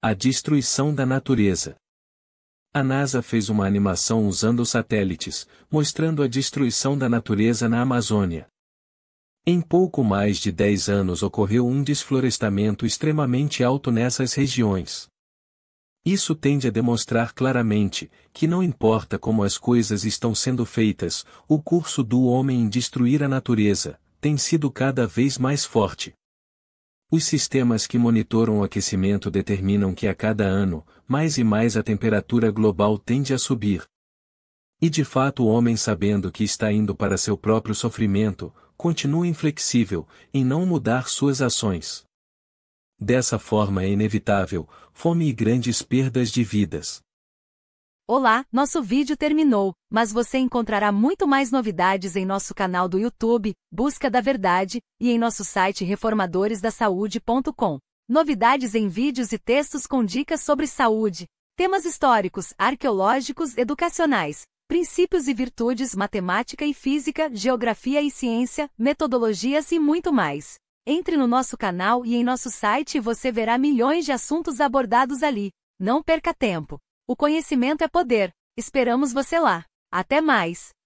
A destruição da natureza. A NASA fez uma animação usando satélites, mostrando a destruição da natureza na Amazônia. Em pouco mais de 10 anos ocorreu um desflorestamento extremamente alto nessas regiões. Isso tende a demonstrar claramente que não importa como as coisas estão sendo feitas, o curso do homem em destruir a natureza tem sido cada vez mais forte. Os sistemas que monitoram o aquecimento determinam que a cada ano, mais e mais a temperatura global tende a subir. E de fato o homem sabendo que está indo para seu próprio sofrimento, continua inflexível, em não mudar suas ações. Dessa forma é inevitável, fome e grandes perdas de vidas. Olá, nosso vídeo terminou, mas você encontrará muito mais novidades em nosso canal do YouTube, Busca da Verdade, e em nosso site reformadoresdasaude.com. Novidades em vídeos e textos com dicas sobre saúde, temas históricos, arqueológicos, educacionais, princípios e virtudes, matemática e física, geografia e ciência, metodologias e muito mais. Entre no nosso canal e em nosso site e você verá milhões de assuntos abordados ali. Não perca tempo. O conhecimento é poder. Esperamos você lá. Até mais!